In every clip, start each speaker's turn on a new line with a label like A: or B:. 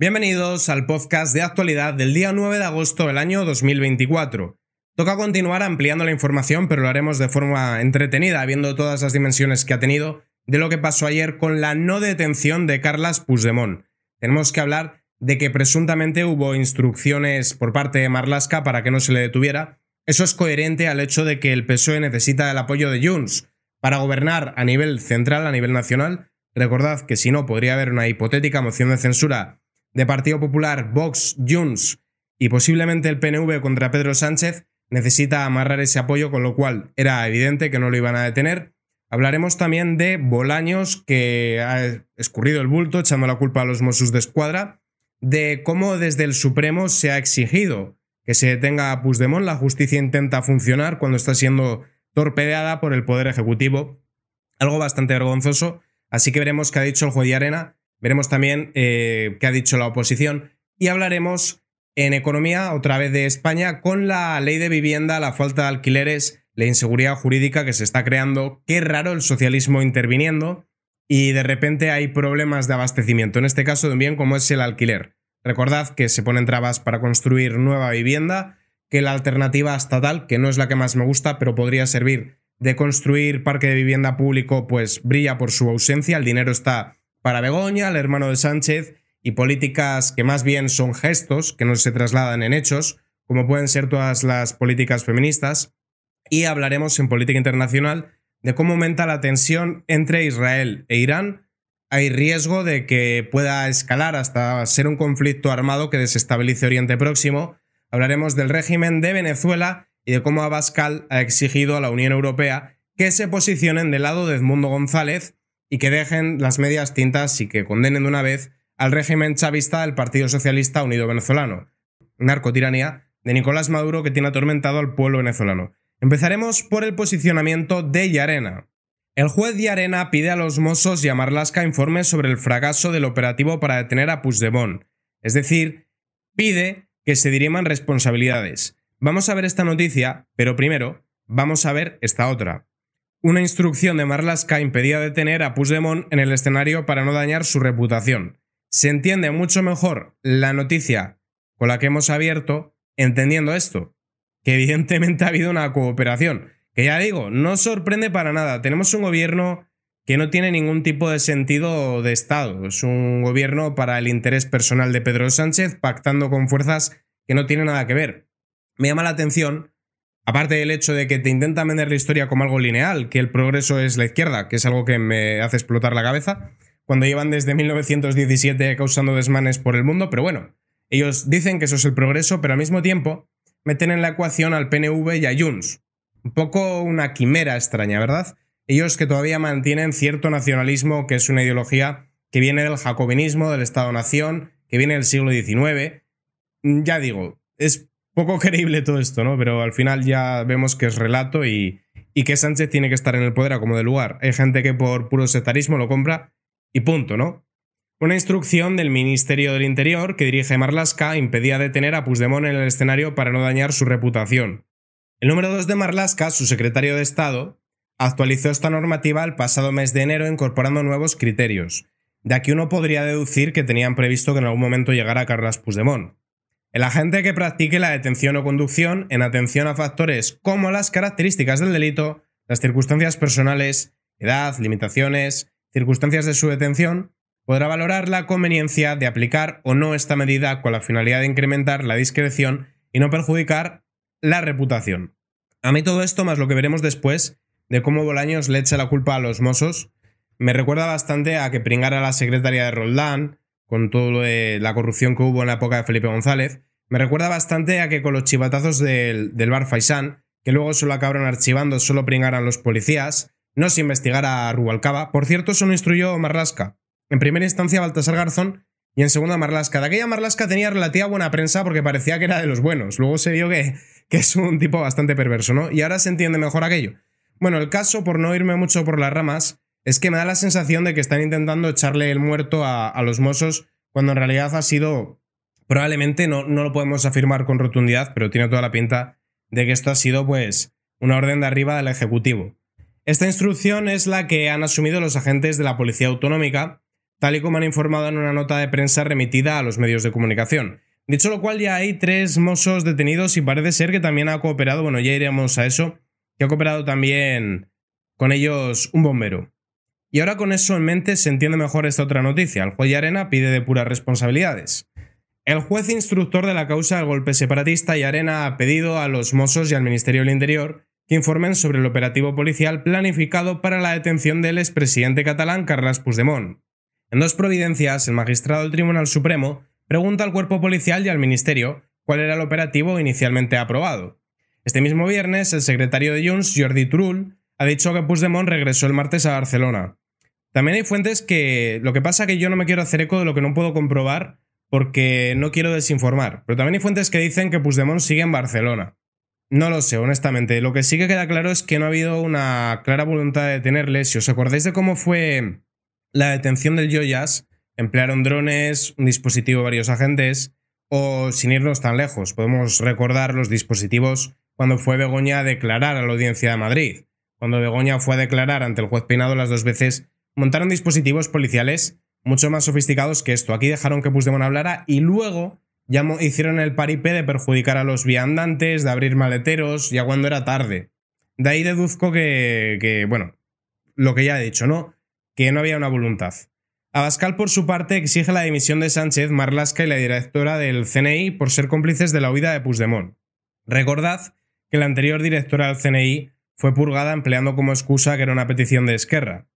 A: Bienvenidos al podcast de actualidad del día 9 de agosto del año 2024. Toca continuar ampliando la información, pero lo haremos de forma entretenida, viendo todas las dimensiones que ha tenido de lo que pasó ayer con la no detención de Carlas Puigdemont. Tenemos que hablar de que presuntamente hubo instrucciones por parte de Marlaska para que no se le detuviera. Eso es coherente al hecho de que el PSOE necesita el apoyo de Junts para gobernar a nivel central, a nivel nacional. Recordad que si no, podría haber una hipotética moción de censura de Partido Popular, Vox, Junts y posiblemente el PNV contra Pedro Sánchez necesita amarrar ese apoyo, con lo cual era evidente que no lo iban a detener. Hablaremos también de Bolaños, que ha escurrido el bulto echando la culpa a los Mossos de Escuadra, de cómo desde el Supremo se ha exigido que se detenga a Puigdemont. La justicia intenta funcionar cuando está siendo torpedeada por el Poder Ejecutivo. Algo bastante vergonzoso. Así que veremos qué ha dicho el juez de arena Veremos también eh, qué ha dicho la oposición y hablaremos en economía otra vez de España con la ley de vivienda, la falta de alquileres, la inseguridad jurídica que se está creando. Qué raro el socialismo interviniendo y de repente hay problemas de abastecimiento, en este caso de un bien como es el alquiler. Recordad que se ponen trabas para construir nueva vivienda, que la alternativa estatal, que no es la que más me gusta, pero podría servir de construir parque de vivienda público, pues brilla por su ausencia, el dinero está para Begoña, el hermano de Sánchez, y políticas que más bien son gestos que no se trasladan en hechos, como pueden ser todas las políticas feministas. Y hablaremos en política internacional de cómo aumenta la tensión entre Israel e Irán. Hay riesgo de que pueda escalar hasta ser un conflicto armado que desestabilice Oriente Próximo. Hablaremos del régimen de Venezuela y de cómo Abascal ha exigido a la Unión Europea que se posicionen del lado de Edmundo González y que dejen las medias tintas y que condenen de una vez al régimen chavista del Partido Socialista Unido Venezolano, narcotiranía de Nicolás Maduro que tiene atormentado al pueblo venezolano. Empezaremos por el posicionamiento de Yarena. El juez Yarena pide a los Mossos y a Marlaska informes sobre el fracaso del operativo para detener a Puigdemont, es decir, pide que se diriman responsabilidades. Vamos a ver esta noticia, pero primero vamos a ver esta otra. Una instrucción de Marlaska impedía detener a Puigdemont en el escenario para no dañar su reputación. Se entiende mucho mejor la noticia con la que hemos abierto entendiendo esto, que evidentemente ha habido una cooperación, que ya digo, no sorprende para nada. Tenemos un gobierno que no tiene ningún tipo de sentido de Estado, es un gobierno para el interés personal de Pedro Sánchez pactando con fuerzas que no tienen nada que ver. Me llama la atención Aparte del hecho de que te intenta vender la historia como algo lineal, que el progreso es la izquierda, que es algo que me hace explotar la cabeza, cuando llevan desde 1917 causando desmanes por el mundo, pero bueno, ellos dicen que eso es el progreso, pero al mismo tiempo meten en la ecuación al PNV y a Junts. Un poco una quimera extraña, ¿verdad? Ellos que todavía mantienen cierto nacionalismo, que es una ideología que viene del jacobinismo, del Estado-Nación, que viene del siglo XIX. Ya digo, es poco creíble todo esto, ¿no? Pero al final ya vemos que es relato y, que Sánchez tiene que estar en el poder a como de lugar. Hay gente que por puro sectarismo lo compra y punto, ¿no? Una instrucción del Ministerio del Interior que dirige Marlaska impedía detener a Puigdemont en el escenario para no dañar su reputación. El número 2 de Marlaska, su secretario de Estado, actualizó esta normativa el pasado mes de enero incorporando nuevos criterios. De aquí uno podría deducir que tenían previsto que en algún momento llegara Carlas Puigdemont. El agente que practique la detención o conducción en atención a factores como las características del delito, las circunstancias personales, edad, limitaciones, circunstancias de su detención, podrá valorar la conveniencia de aplicar o no esta medida con la finalidad de incrementar la discreción y no perjudicar la reputación. A mí todo esto, más lo que veremos después, de cómo Bolaños le echa la culpa a los mosos, me recuerda bastante a que pringara la secretaria de Roldán, con todo lo de la corrupción que hubo en la época de Felipe González, me recuerda bastante a que con los chivatazos del, bar Faisán, que luego solo acabaron archivando, solo pringaran los policías, no se investigara a Rubalcaba. Por cierto, eso no instruyó Marlasca. En primera instancia Baltasar Garzón y en segunda Marlasca. De aquella Marlasca tenía relativa buena prensa porque parecía que era de los buenos. Luego se vio que, que es un tipo bastante perverso, ¿no? Y ahora se entiende mejor aquello. Bueno, el caso, por no irme mucho por las ramas, es que me da la sensación de que están intentando echarle el muerto a, los mozos cuando en realidad ha sido, probablemente no, no, lo podemos afirmar con rotundidad, pero tiene toda la pinta de que esto ha sido pues una orden de arriba del Ejecutivo. Esta instrucción es la que han asumido los agentes de la Policía Autonómica, tal y como han informado en una nota de prensa remitida a los medios de comunicación. Dicho lo cual, ya hay tres mozos detenidos y parece ser que también ha cooperado, bueno, ya iremos a eso, que ha cooperado también con ellos un bombero. Y ahora con eso en mente se entiende mejor esta otra noticia. El juez de Arena pide puras responsabilidades. El juez instructor de la causa del golpe separatista y Arena ha pedido a los Mossos y al Ministerio del Interior que informen sobre el operativo policial planificado para la detención del expresidente catalán Carles Puigdemont. En dos providencias, el magistrado del Tribunal Supremo pregunta al cuerpo policial y al Ministerio cuál era el operativo inicialmente aprobado. Este mismo viernes, el secretario de Junts, Jordi Turull, ha dicho que Puigdemont regresó el martes a Barcelona. También hay fuentes que lo que pasa es que yo no me quiero hacer eco de lo que no puedo comprobar porque no quiero desinformar, pero también hay fuentes que dicen que Puigdemont sigue en Barcelona. No lo sé, honestamente. Lo que sí que queda claro es que no ha habido una clara voluntad de detenerle. Si os acordáis de cómo fue la detención del Joyas, emplearon drones, un dispositivo, varios agentes, o sin irnos tan lejos, podemos recordar los dispositivos cuando fue Begoña a declarar a la audiencia de Madrid. Cuando Begoña fue a declarar ante el juez Peinado las dos veces, montaron dispositivos policiales mucho más sofisticados que esto. Aquí dejaron que Puigdemont hablara y luego ya hicieron el paripé de perjudicar a los viandantes, de abrir maleteros, ya cuando era tarde. De ahí deduzco que, bueno, lo que ya he dicho, ¿no? Que no había una voluntad. Abascal, por su parte, exige la dimisión de Sánchez, Marlasca y la directora del CNI por ser cómplices de la huida de Pusdemón. Recordad que la anterior directora del CNI fue purgada empleando como excusa que era una petición de Esquerra.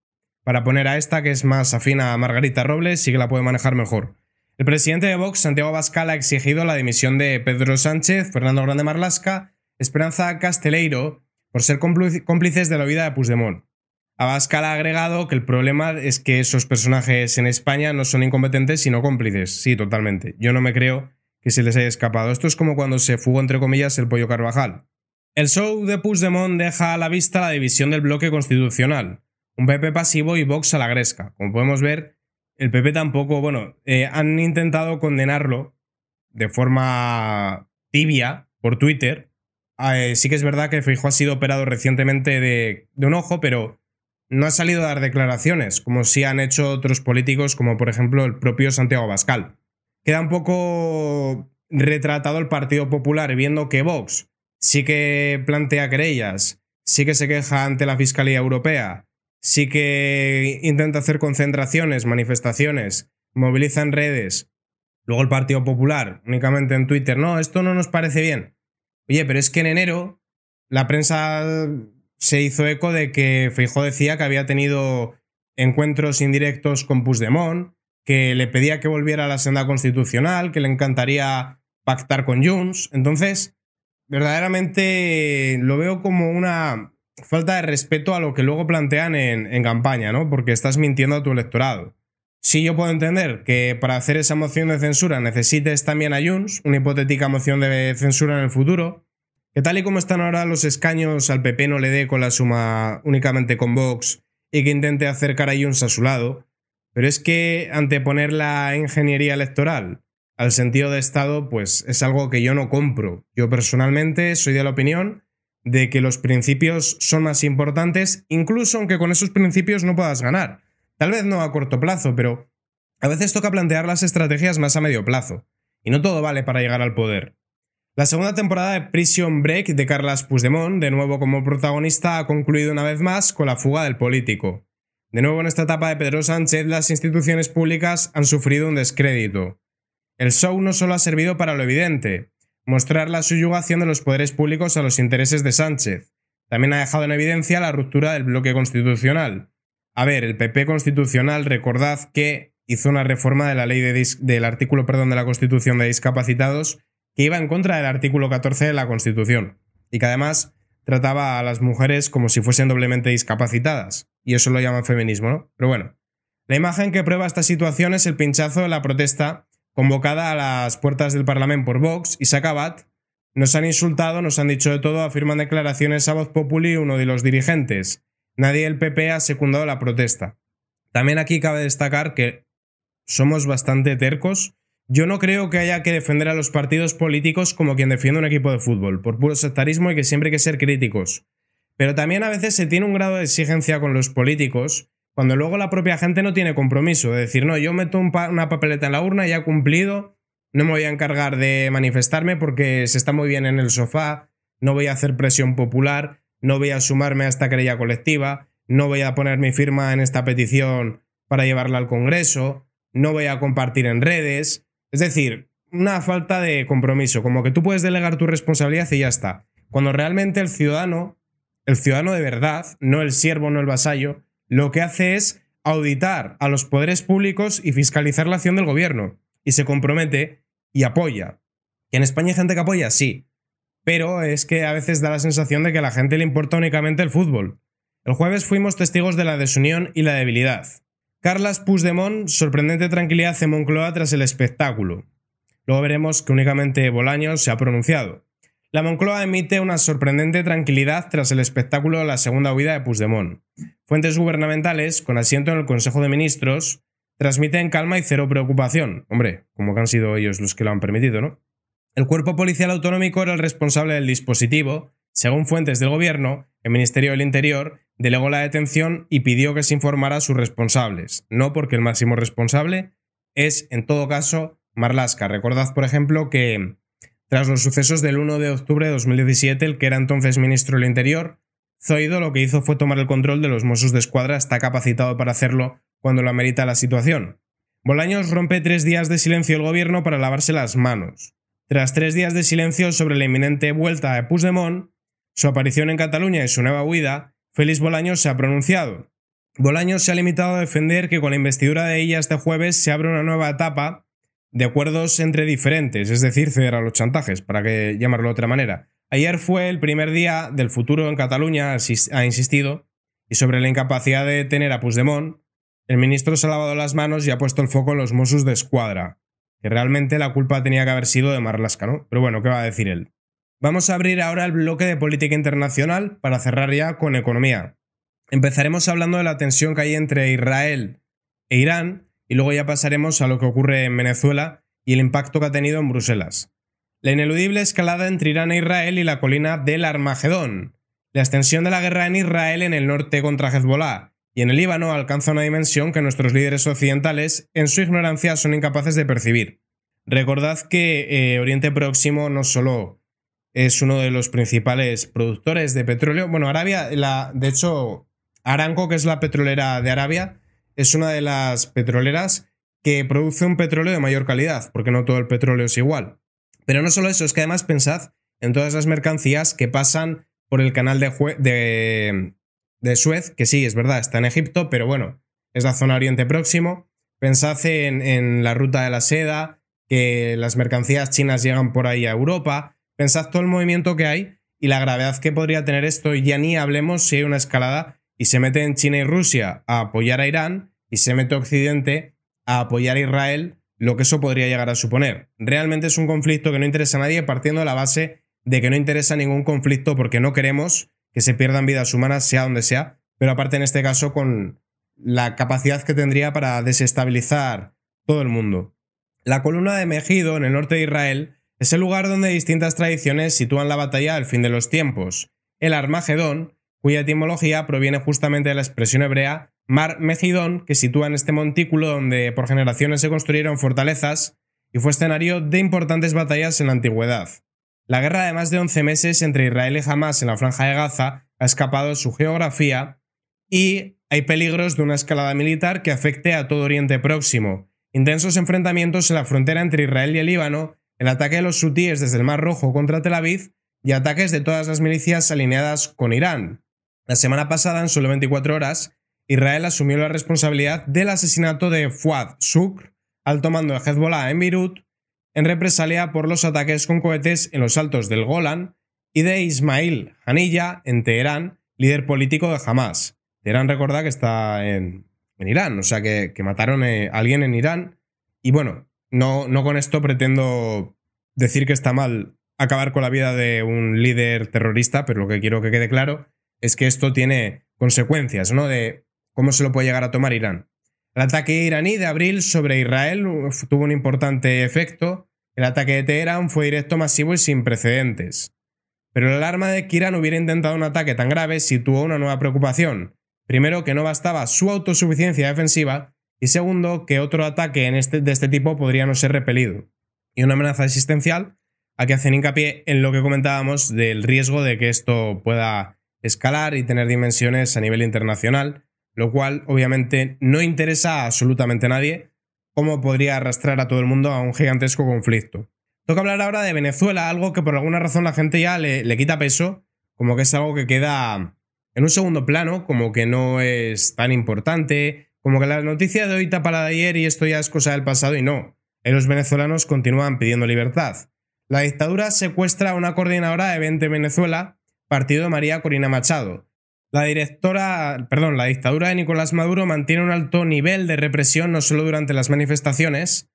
A: Para poner a esta, que es más afina a Margarita Robles sí que la puede manejar mejor. El presidente de Vox, Santiago Abascal, ha exigido la dimisión de Pedro Sánchez, Fernando Grande Marlasca, Esperanza Casteleiro, por ser cómplices de la vida de Puigdemont. Abascal ha agregado que el problema es que esos personajes en España no son incompetentes, sino cómplices. Sí, totalmente. Yo no me creo que se les haya escapado. Esto es como cuando se fugó, entre comillas, el pollo Carvajal. El show de Puigdemont deja a la vista la división del bloque constitucional, un PP pasivo y Vox a la gresca. Como podemos ver, el PP tampoco, bueno, eh, han intentado condenarlo de forma tibia por Twitter. Ah, eh, sí que es verdad que Fijo ha sido operado recientemente de, un ojo, pero no ha salido a dar declaraciones, como sí han hecho otros políticos, como por ejemplo el propio Santiago Bascal. Queda un poco retratado el Partido Popular viendo que Vox sí que plantea querellas, sí que se queja ante la Fiscalía Europea, sí que intenta hacer concentraciones, manifestaciones, moviliza en redes. Luego el Partido Popular, únicamente en Twitter, no, esto no nos parece bien. Oye, pero es que en enero la prensa se hizo eco de que Feijó decía que había tenido encuentros indirectos con Puigdemont, que le pedía que volviera a la senda constitucional, que le encantaría pactar con Junts. Entonces, verdaderamente lo veo como una falta de respeto a lo que luego plantean en, campaña, ¿no? Porque estás mintiendo a tu electorado. Sí, yo puedo entender que para hacer esa moción de censura necesites también a Junts, una hipotética moción de censura en el futuro, que tal y como están ahora los escaños al PP no le dé con la suma únicamente con Vox y que intente acercar a Junts a su lado, pero es que anteponer la ingeniería electoral al sentido de Estado, pues es algo que yo no compro. Yo personalmente soy de la opinión de que los principios son más importantes, incluso aunque con esos principios no puedas ganar. Tal vez no a corto plazo, pero a veces toca plantear las estrategias más a medio plazo, y no todo vale para llegar al poder. La segunda temporada de Prison Break de Carlas Puigdemont, de nuevo como protagonista, ha concluido una vez más con la fuga del político. De nuevo en esta etapa de Pedro Sánchez, las instituciones públicas han sufrido un descrédito. El show no solo ha servido para lo evidente, mostrar la subyugación de los poderes públicos a los intereses de Sánchez, también ha dejado en evidencia la ruptura del bloque constitucional. A ver, el PP constitucional, recordad que hizo una reforma de la ley del artículo perdón, de la Constitución de discapacitados que iba en contra del artículo 14 de la Constitución y que además trataba a las mujeres como si fuesen doblemente discapacitadas. Y eso lo llaman feminismo, ¿no? Pero bueno, la imagen que prueba esta situación es el pinchazo de la protesta convocada a las puertas del Parlamento por Vox y Sacabat, nos han insultado, nos han dicho de todo, afirman declaraciones a Voz Populi uno de los dirigentes. Nadie del PP ha secundado la protesta. También aquí cabe destacar que somos bastante tercos. Yo no creo que haya que defender a los partidos políticos como quien defiende un equipo de fútbol, por puro sectarismo y que siempre hay que ser críticos. Pero también a veces se tiene un grado de exigencia con los políticos cuando luego la propia gente no tiene compromiso de decir, no, yo meto una papeleta en la urna ...ya ha cumplido, no me voy a encargar de manifestarme porque se está muy bien en el sofá, no voy a hacer presión popular, no voy a sumarme a esta querella colectiva, no voy a poner mi firma en esta petición para llevarla al Congreso, no voy a compartir en redes. Es decir, una falta de compromiso, como que tú puedes delegar tu responsabilidad y ya está. Cuando realmente el ciudadano, el ciudadano de verdad, no el siervo, no el vasallo, lo que hace es auditar a los poderes públicos y fiscalizar la acción del gobierno. Y se compromete y apoya. ¿Y en España hay gente que apoya? Sí. Pero es que a veces da la sensación de que a la gente le importa únicamente el fútbol. El jueves fuimos testigos de la desunión y la debilidad. Carlas Puigdemont, sorprendente tranquilidad en Moncloa tras el espectáculo. Luego veremos que únicamente Bolaños se ha pronunciado. La Moncloa emite una sorprendente tranquilidad tras el espectáculo de la segunda huida de Puigdemont. Fuentes gubernamentales, con asiento en el Consejo de Ministros, transmiten calma y cero preocupación. Hombre, como que han sido ellos los que lo han permitido, ¿no? El cuerpo policial autonómico era el responsable del dispositivo. Según fuentes del gobierno, el Ministerio del Interior delegó la detención y pidió que se informara a sus responsables, no porque el máximo responsable es, en todo caso, Marlaska. Recordad, por ejemplo, que tras los sucesos del 1 de octubre de 2017, el que era entonces ministro del Interior, Zoido lo que hizo fue tomar el control de los Mossos de Escuadra, está capacitado para hacerlo cuando lo amerita la situación. Bolaños rompe tres días de silencio el gobierno para lavarse las manos. Tras tres días de silencio sobre la inminente vuelta de Puigdemont, su aparición en Cataluña y su nueva huida, Félix Bolaños se ha pronunciado. Bolaños se ha limitado a defender que con la investidura de ella este jueves se abre una nueva etapa de acuerdos entre diferentes, es decir, ceder a los chantajes, para que llamarlo de otra manera. Ayer fue el primer día del futuro en Cataluña, ha insistido, y sobre la incapacidad de tener a Puigdemont, el ministro se ha lavado las manos y ha puesto el foco en los Mossos de Escuadra, que realmente la culpa tenía que haber sido de Marlaska, ¿no? Pero bueno, ¿qué va a decir él? Vamos a abrir ahora el bloque de política internacional para cerrar ya con economía. Empezaremos hablando de la tensión que hay entre Israel e Irán, y luego ya pasaremos a lo que ocurre en Venezuela y el impacto que ha tenido en Bruselas. La ineludible escalada entre Irán e Israel y la colina del Armagedón. La extensión de la guerra en Israel en el norte contra Hezbollah y en el Líbano alcanza una dimensión que nuestros líderes occidentales, en su ignorancia, son incapaces de percibir. Recordad que eh, Oriente Próximo no solo es uno de los principales productores de petróleo, bueno, Arabia, la, de hecho, Aranco, que es la petrolera de Arabia, es una de las petroleras que produce un petróleo de mayor calidad, porque no todo el petróleo es igual. Pero no solo eso, es que además pensad en todas las mercancías que pasan por el canal de, de, Suez, que sí, es verdad, está en Egipto, pero bueno, es la zona Oriente Próximo. Pensad en, en la ruta de la seda, que las mercancías chinas llegan por ahí a Europa. Pensad todo el movimiento que hay y la gravedad que podría tener esto, y ya ni hablemos si hay una escalada y se meten China y Rusia a apoyar a Irán y se mete Occidente a apoyar a Israel, lo que eso podría llegar a suponer. Realmente es un conflicto que no interesa a nadie partiendo de la base de que no interesa ningún conflicto porque no queremos que se pierdan vidas humanas, sea donde sea, pero aparte en este caso con la capacidad que tendría para desestabilizar todo el mundo. La columna de Megido, en el norte de Israel, es el lugar donde distintas tradiciones sitúan la batalla al fin de los tiempos. El Armagedón cuya etimología proviene justamente de la expresión hebrea Mar Megidón, que sitúa en este montículo donde por generaciones se construyeron fortalezas y fue escenario de importantes batallas en la antigüedad. La guerra de más de 11 meses entre Israel y Hamas en la franja de Gaza ha escapado de su geografía y hay peligros de una escalada militar que afecte a todo Oriente Próximo. Intensos enfrentamientos en la frontera entre Israel y el Líbano, el ataque de los sutíes desde el Mar Rojo contra Tel Aviv y ataques de todas las milicias alineadas con Irán. La semana pasada, en solo 24 horas, Israel asumió la responsabilidad del asesinato de Fuad Shukr, al tomando de Hezbollah en Beirut, en represalia por los ataques con cohetes en los altos del Golán, y de Ismail Hanilla en Teherán, líder político de Hamas. Teherán recuerda que está en, Irán, o sea que, mataron eh, a alguien en Irán. Y bueno, no, no con esto pretendo decir que está mal acabar con la vida de un líder terrorista, pero lo que quiero que quede claro es que esto tiene consecuencias, ¿no? De cómo se lo puede llegar a tomar Irán. El ataque iraní de abril sobre Israel tuvo un importante efecto. El ataque de Teherán fue directo, masivo y sin precedentes. Pero la alarma de que Irán hubiera intentado un ataque tan grave situó una nueva preocupación. Primero, que no bastaba su autosuficiencia defensiva y segundo, que otro ataque este, de este tipo podría no ser repelido. Y una amenaza existencial a que hacen hincapié en lo que comentábamos del riesgo de que esto pueda escalar y tener dimensiones a nivel internacional, lo cual obviamente no interesa a absolutamente nadie, como podría arrastrar a todo el mundo a un gigantesco conflicto. Toca hablar ahora de Venezuela, algo que por alguna razón la gente ya le, le quita peso, como que es algo que queda en un segundo plano, como que no es tan importante, como que la noticia de hoy está la de ayer y esto ya es cosa del pasado y no. Los venezolanos continúan pidiendo libertad. La dictadura secuestra a una coordinadora de 20 Venezuela partido María Corina Machado. La directora, perdón, la dictadura de Nicolás Maduro mantiene un alto nivel de represión no solo durante las manifestaciones,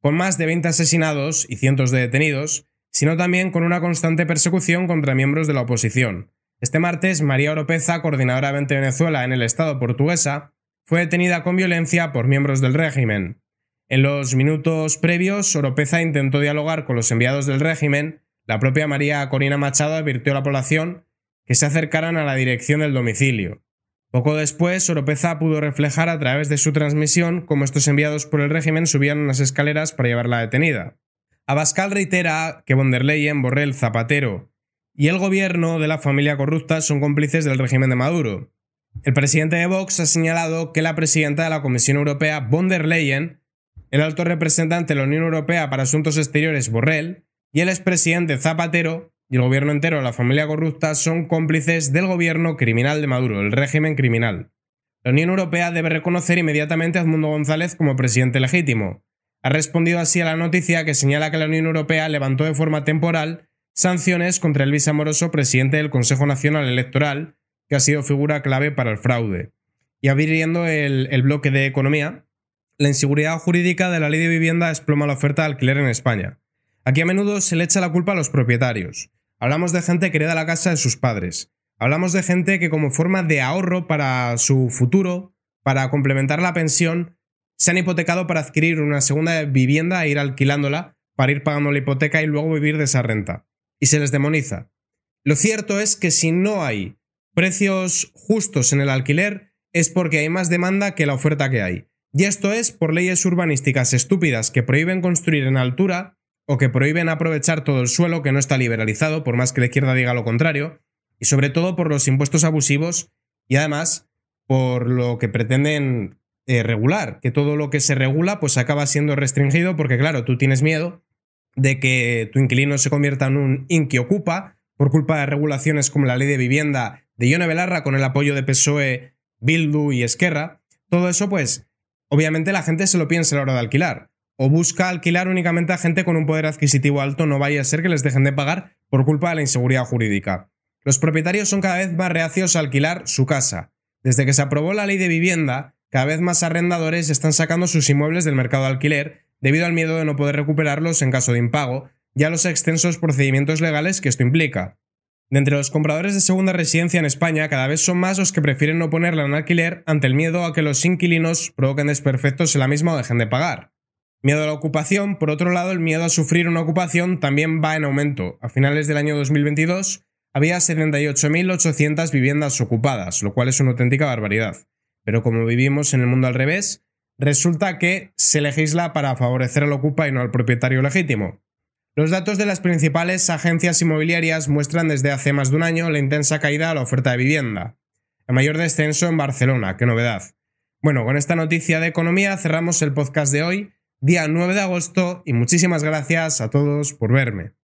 A: con más de 20 asesinados y cientos de detenidos, sino también con una constante persecución contra miembros de la oposición. Este martes, María Oropeza, coordinadora 20 Venezuela en el Estado portuguesa, fue detenida con violencia por miembros del régimen. En los minutos previos, Oropeza intentó dialogar con los enviados del régimen, la propia María Corina Machado advirtió a la población que se acercaran a la dirección del domicilio. Poco después, Oropeza pudo reflejar a través de su transmisión cómo estos enviados por el régimen subían unas escaleras para llevarla detenida. Abascal reitera que von der Leyen, Borrell, Zapatero y el gobierno de la familia corrupta son cómplices del régimen de Maduro. El presidente de Vox ha señalado que la presidenta de la Comisión Europea, von der Leyen, el alto representante de la Unión Europea para Asuntos Exteriores, Borrell, y el expresidente Zapatero y el gobierno entero, de la familia corrupta, son cómplices del gobierno criminal de Maduro, el régimen criminal. La Unión Europea debe reconocer inmediatamente a Edmundo González como presidente legítimo. Ha respondido así a la noticia que señala que la Unión Europea levantó de forma temporal sanciones contra el Amoroso, presidente del Consejo Nacional Electoral, que ha sido figura clave para el fraude. Y abriendo el, el bloque de economía, la inseguridad jurídica de la ley de vivienda desploma la oferta de alquiler en España. Aquí a menudo se le echa la culpa a los propietarios. Hablamos de gente que hereda la casa de sus padres. Hablamos de gente que como forma de ahorro para su futuro, para complementar la pensión, se han hipotecado para adquirir una segunda vivienda e ir alquilándola para ir pagando la hipoteca y luego vivir de esa renta. Y se les demoniza. Lo cierto es que si no hay precios justos en el alquiler, es porque hay más demanda que la oferta que hay. Y esto es por leyes urbanísticas estúpidas que prohíben construir en altura o que prohíben aprovechar todo el suelo que no está liberalizado, por más que la izquierda diga lo contrario, y sobre todo por los impuestos abusivos y además por lo que pretenden eh, regular, que todo lo que se regula pues acaba siendo restringido porque claro, tú tienes miedo de que tu inquilino se convierta en un inquiocupa por culpa de regulaciones como la ley de vivienda de Ione Belarra con el apoyo de PSOE, Bildu y Esquerra. Todo eso pues obviamente la gente se lo piensa a la hora de alquilar o busca alquilar únicamente a gente con un poder adquisitivo alto, no vaya a ser que les dejen de pagar por culpa de la inseguridad jurídica. Los propietarios son cada vez más reacios a alquilar su casa. Desde que se aprobó la ley de vivienda, cada vez más arrendadores están sacando sus inmuebles del mercado de alquiler debido al miedo de no poder recuperarlos en caso de impago y a los extensos procedimientos legales que esto implica. De entre los compradores de segunda residencia en España, cada vez son más los que prefieren no ponerla en alquiler ante el miedo a que los inquilinos provoquen desperfectos en la misma o dejen de pagar. Miedo a la ocupación, por otro lado, el miedo a sufrir una ocupación también va en aumento. A finales del año 2022 había 78.800 viviendas ocupadas, lo cual es una auténtica barbaridad. Pero como vivimos en el mundo al revés, resulta que se legisla para favorecer al ocupa y no al propietario legítimo. Los datos de las principales agencias inmobiliarias muestran desde hace más de un año la intensa caída a la oferta de vivienda. El mayor descenso en Barcelona, qué novedad. Bueno, con esta noticia de economía cerramos el podcast de hoy día 9 de agosto y muchísimas gracias a todos por verme.